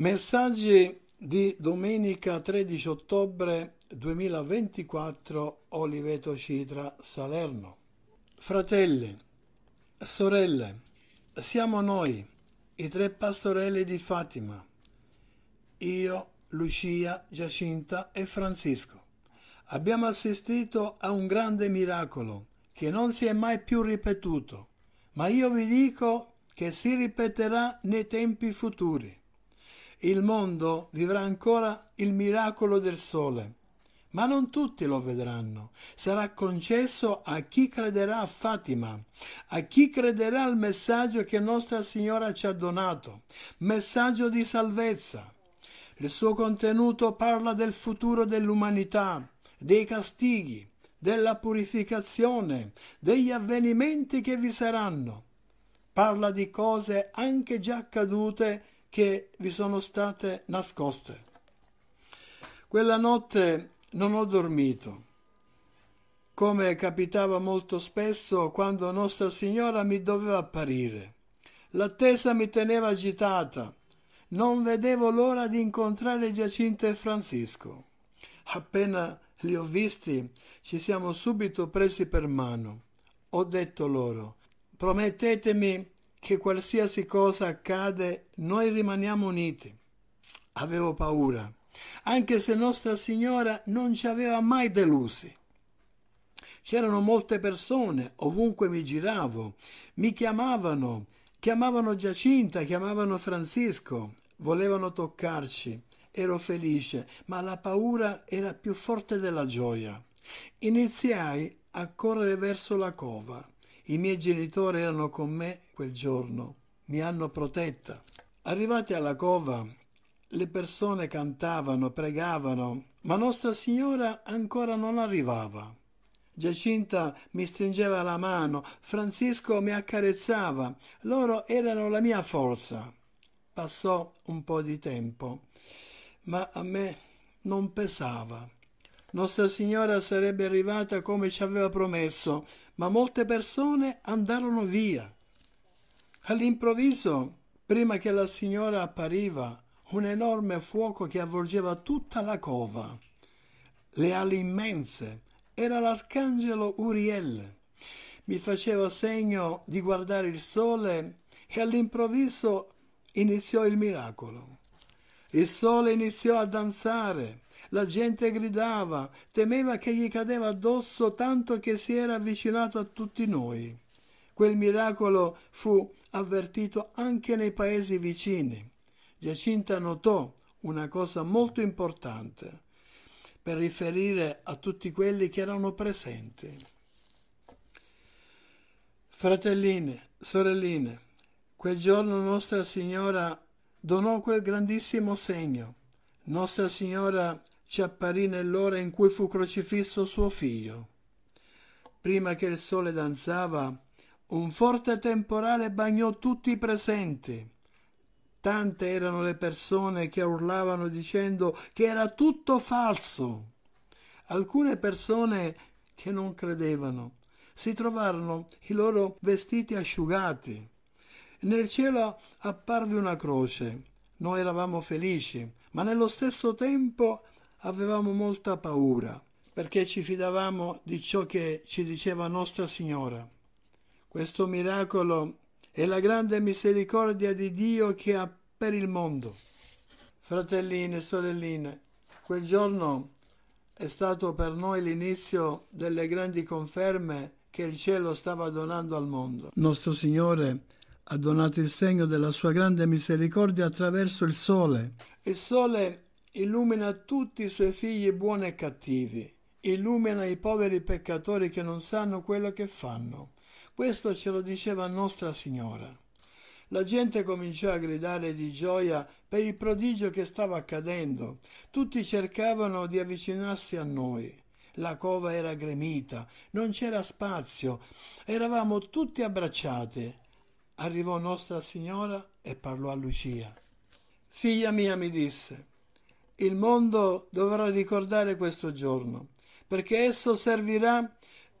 Messaggi di domenica 13 ottobre 2024 Oliveto Citra Salerno. Fratelli, sorelle, siamo noi, i tre pastorelli di Fatima, io, Lucia, Giacinta e Francisco. Abbiamo assistito a un grande miracolo che non si è mai più ripetuto, ma io vi dico che si ripeterà nei tempi futuri. Il mondo vivrà ancora il miracolo del sole, ma non tutti lo vedranno. Sarà concesso a chi crederà a Fatima, a chi crederà al messaggio che Nostra Signora ci ha donato, messaggio di salvezza. Il suo contenuto parla del futuro dell'umanità, dei castighi, della purificazione, degli avvenimenti che vi saranno. Parla di cose anche già accadute che vi sono state nascoste. Quella notte non ho dormito, come capitava molto spesso quando Nostra Signora mi doveva apparire. L'attesa mi teneva agitata, non vedevo l'ora di incontrare Giacinto e Francisco. Appena li ho visti, ci siamo subito presi per mano. Ho detto loro, promettetemi che qualsiasi cosa accade noi rimaniamo uniti. Avevo paura, anche se Nostra Signora non ci aveva mai delusi. C'erano molte persone, ovunque mi giravo, mi chiamavano, chiamavano Giacinta, chiamavano Francisco, volevano toccarci, ero felice, ma la paura era più forte della gioia. Iniziai a correre verso la cova. I miei genitori erano con me quel giorno, mi hanno protetta. Arrivati alla cova, le persone cantavano, pregavano, ma Nostra Signora ancora non arrivava. Giacinta mi stringeva la mano, Francisco mi accarezzava, loro erano la mia forza. Passò un po' di tempo, ma a me non pesava. Nostra Signora sarebbe arrivata come ci aveva promesso, ma molte persone andarono via. All'improvviso, prima che la signora appariva, un enorme fuoco che avvolgeva tutta la cova. Le ali immense. Era l'arcangelo Uriel. Mi faceva segno di guardare il sole e all'improvviso iniziò il miracolo. Il sole iniziò a danzare la gente gridava, temeva che gli cadeva addosso tanto che si era avvicinato a tutti noi. Quel miracolo fu avvertito anche nei paesi vicini. Giacinta notò una cosa molto importante per riferire a tutti quelli che erano presenti. Fratelline, sorelline, quel giorno Nostra Signora donò quel grandissimo segno. Nostra Signora ci apparì nell'ora in cui fu crocifisso suo figlio. Prima che il sole danzava, un forte temporale bagnò tutti i presenti. Tante erano le persone che urlavano dicendo che era tutto falso. Alcune persone che non credevano si trovarono i loro vestiti asciugati. Nel cielo apparve una croce. Noi eravamo felici, ma nello stesso tempo avevamo molta paura, perché ci fidavamo di ciò che ci diceva Nostra Signora. Questo miracolo è la grande misericordia di Dio che ha per il mondo. Fratelline e sorelline, quel giorno è stato per noi l'inizio delle grandi conferme che il cielo stava donando al mondo. Nostro Signore ha donato il segno della sua grande misericordia attraverso il sole. Il sole illumina tutti i suoi figli buoni e cattivi, illumina i poveri peccatori che non sanno quello che fanno. Questo ce lo diceva Nostra Signora. La gente cominciò a gridare di gioia per il prodigio che stava accadendo. Tutti cercavano di avvicinarsi a noi. La cova era gremita, non c'era spazio, eravamo tutti abbracciati. Arrivò Nostra Signora e parlò a Lucia. Figlia mia, mi disse, il mondo dovrà ricordare questo giorno, perché esso servirà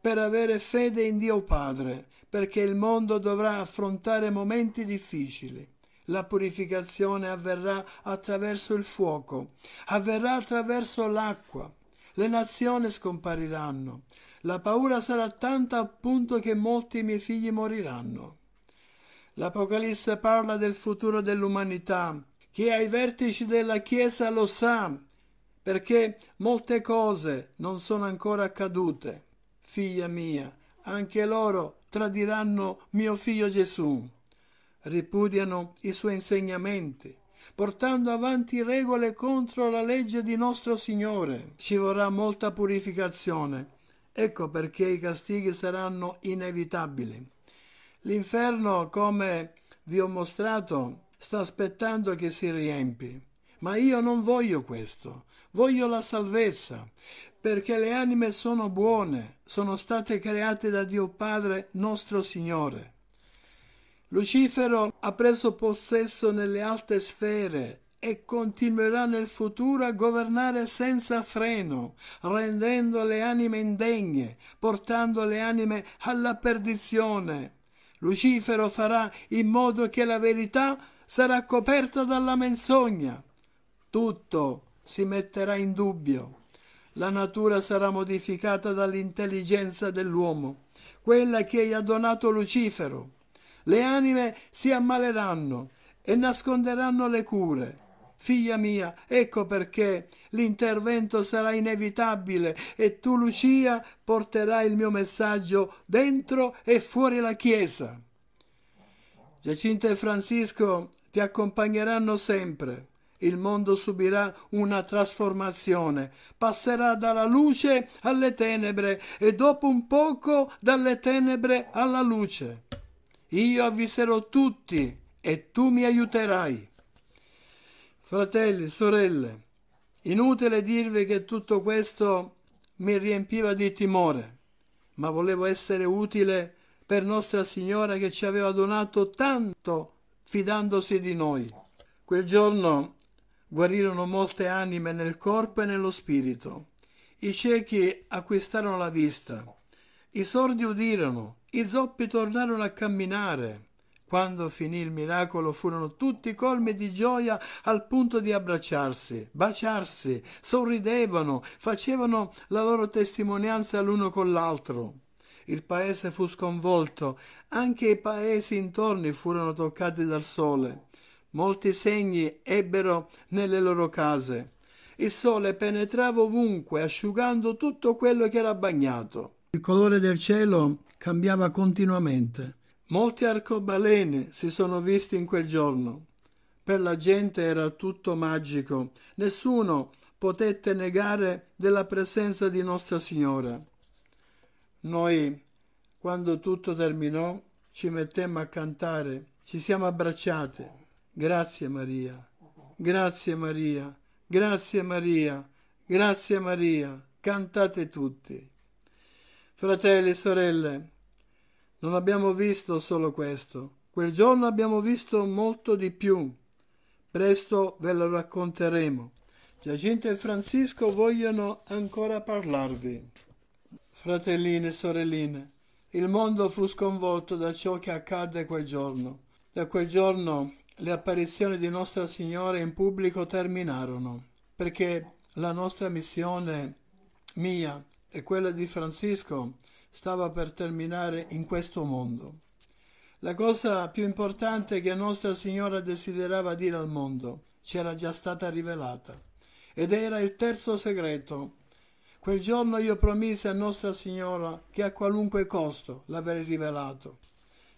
per avere fede in Dio Padre, perché il mondo dovrà affrontare momenti difficili. La purificazione avverrà attraverso il fuoco, avverrà attraverso l'acqua. Le nazioni scompariranno. La paura sarà tanta appunto che molti miei figli moriranno. L'Apocalisse parla del futuro dell'umanità, che ai vertici della Chiesa lo sa, perché molte cose non sono ancora accadute. Figlia mia, anche loro tradiranno mio figlio Gesù. Ripudiano i suoi insegnamenti, portando avanti regole contro la legge di nostro Signore. Ci vorrà molta purificazione. Ecco perché i castighi saranno inevitabili. L'inferno, come vi ho mostrato, sta aspettando che si riempi. Ma io non voglio questo, voglio la salvezza, perché le anime sono buone, sono state create da Dio Padre nostro Signore. Lucifero ha preso possesso nelle alte sfere e continuerà nel futuro a governare senza freno, rendendo le anime indegne, portando le anime alla perdizione. Lucifero farà in modo che la verità sarà coperta dalla menzogna. Tutto si metterà in dubbio. La natura sarà modificata dall'intelligenza dell'uomo, quella che gli ha donato Lucifero. Le anime si ammaleranno e nasconderanno le cure. Figlia mia, ecco perché l'intervento sarà inevitabile e tu, Lucia, porterai il mio messaggio dentro e fuori la Chiesa. Giacinto e Francisco ti accompagneranno sempre. Il mondo subirà una trasformazione, passerà dalla luce alle tenebre e dopo un poco dalle tenebre alla luce. Io avviserò tutti e tu mi aiuterai. Fratelli, sorelle, inutile dirvi che tutto questo mi riempiva di timore, ma volevo essere utile per Nostra Signora che ci aveva donato tanto fidandosi di noi. Quel giorno guarirono molte anime nel corpo e nello spirito. I ciechi acquistarono la vista, i sordi udirono, i zoppi tornarono a camminare. Quando finì il miracolo furono tutti colmi di gioia al punto di abbracciarsi, baciarsi, sorridevano, facevano la loro testimonianza l'uno con l'altro. Il paese fu sconvolto, anche i paesi intorno furono toccati dal sole. Molti segni ebbero nelle loro case. Il sole penetrava ovunque, asciugando tutto quello che era bagnato. Il colore del cielo cambiava continuamente. Molte arcobalene si sono viste in quel giorno. Per la gente era tutto magico. Nessuno potette negare della presenza di Nostra Signora. Noi, quando tutto terminò, ci mettemmo a cantare, ci siamo abbracciate. Grazie Maria, grazie Maria, grazie Maria, grazie Maria, cantate tutti. Fratelli e sorelle, non abbiamo visto solo questo. Quel giorno abbiamo visto molto di più. Presto ve lo racconteremo. Giacinta e Francisco vogliono ancora parlarvi. Fratelline e sorelline, il mondo fu sconvolto da ciò che accadde quel giorno. Da quel giorno le apparizioni di Nostra Signora in pubblico terminarono, perché la nostra missione mia e quella di Francisco stava per terminare in questo mondo. La cosa più importante che Nostra Signora desiderava dire al mondo c'era già stata rivelata ed era il terzo segreto Quel giorno io promisi a Nostra Signora che a qualunque costo l'avrei rivelato.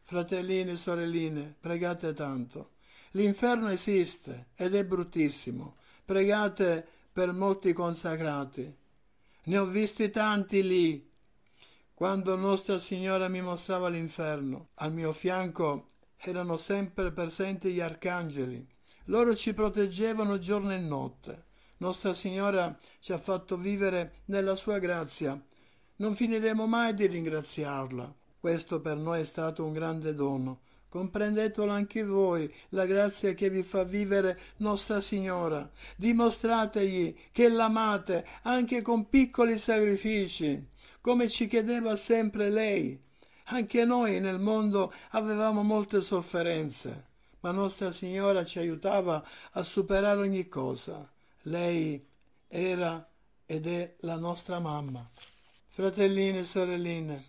Fratellini e sorelline, pregate tanto. L'inferno esiste ed è bruttissimo. Pregate per molti consacrati. Ne ho visti tanti lì. Quando Nostra Signora mi mostrava l'inferno, al mio fianco erano sempre presenti gli arcangeli. Loro ci proteggevano giorno e notte. Nostra Signora ci ha fatto vivere nella sua grazia. Non finiremo mai di ringraziarla. Questo per noi è stato un grande dono. Comprendetelo anche voi, la grazia che vi fa vivere Nostra Signora. Dimostrategli che l'amate anche con piccoli sacrifici, come ci chiedeva sempre lei. Anche noi nel mondo avevamo molte sofferenze, ma Nostra Signora ci aiutava a superare ogni cosa. Lei era ed è la nostra mamma. Fratellini e sorelline,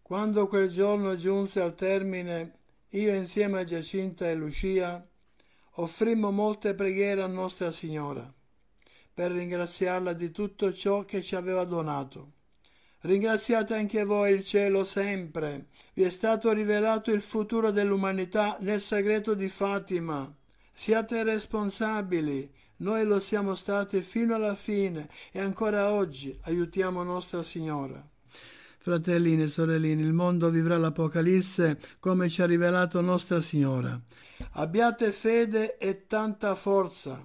quando quel giorno giunse al termine, io insieme a Giacinta e Lucia offrimmo molte preghiere a Nostra Signora per ringraziarla di tutto ciò che ci aveva donato. Ringraziate anche voi il cielo sempre. Vi è stato rivelato il futuro dell'umanità nel segreto di Fatima. Siate responsabili noi lo siamo stati fino alla fine e ancora oggi aiutiamo Nostra Signora. Fratellini e sorelline, il mondo vivrà l'Apocalisse come ci ha rivelato Nostra Signora. Abbiate fede e tanta forza.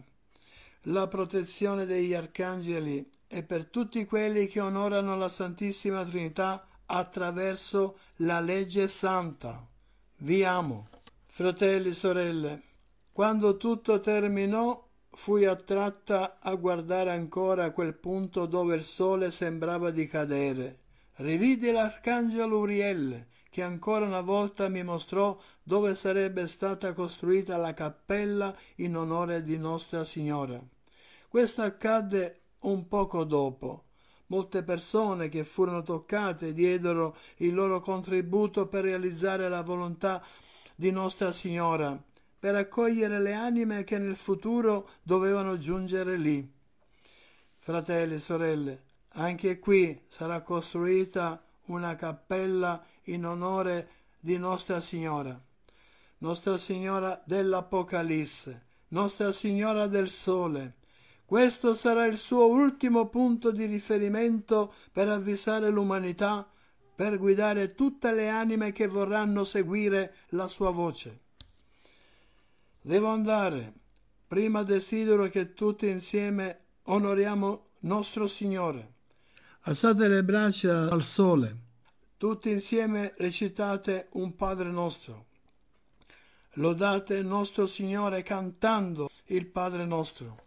La protezione degli arcangeli e per tutti quelli che onorano la Santissima Trinità attraverso la legge santa. Vi amo. Fratelli, e sorelle, quando tutto terminò, Fui attratta a guardare ancora quel punto dove il sole sembrava di cadere. Rividi l'arcangelo Uriel, che ancora una volta mi mostrò dove sarebbe stata costruita la cappella in onore di Nostra Signora. Questo accadde un poco dopo. Molte persone che furono toccate diedero il loro contributo per realizzare la volontà di Nostra Signora per accogliere le anime che nel futuro dovevano giungere lì. Fratelli e sorelle, anche qui sarà costruita una cappella in onore di Nostra Signora, Nostra Signora dell'Apocalisse, Nostra Signora del Sole. Questo sarà il suo ultimo punto di riferimento per avvisare l'umanità, per guidare tutte le anime che vorranno seguire la sua voce. Devo andare. Prima desidero che tutti insieme onoriamo nostro Signore. Alzate le braccia al sole. Tutti insieme recitate un Padre nostro. Lodate il nostro Signore cantando il Padre nostro.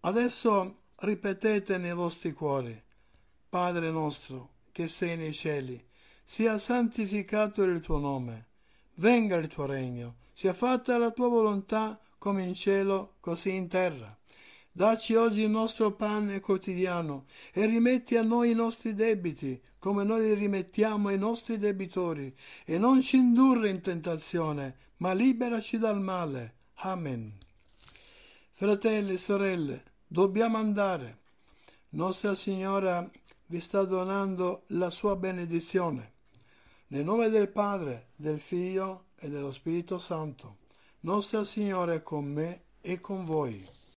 Adesso ripetete nei vostri cuori, Padre nostro, che sei nei cieli, sia santificato il tuo nome, venga il tuo regno sia fatta la tua volontà come in cielo, così in terra. Dacci oggi il nostro pane quotidiano e rimetti a noi i nostri debiti, come noi li rimettiamo ai nostri debitori, e non ci indurre in tentazione, ma liberaci dal male. Amen. Fratelli e sorelle, dobbiamo andare. Nostra Signora vi sta donando la sua benedizione. Nel nome del Padre, del Figlio e dello Spirito Santo. Nostro Signore è con me e con voi.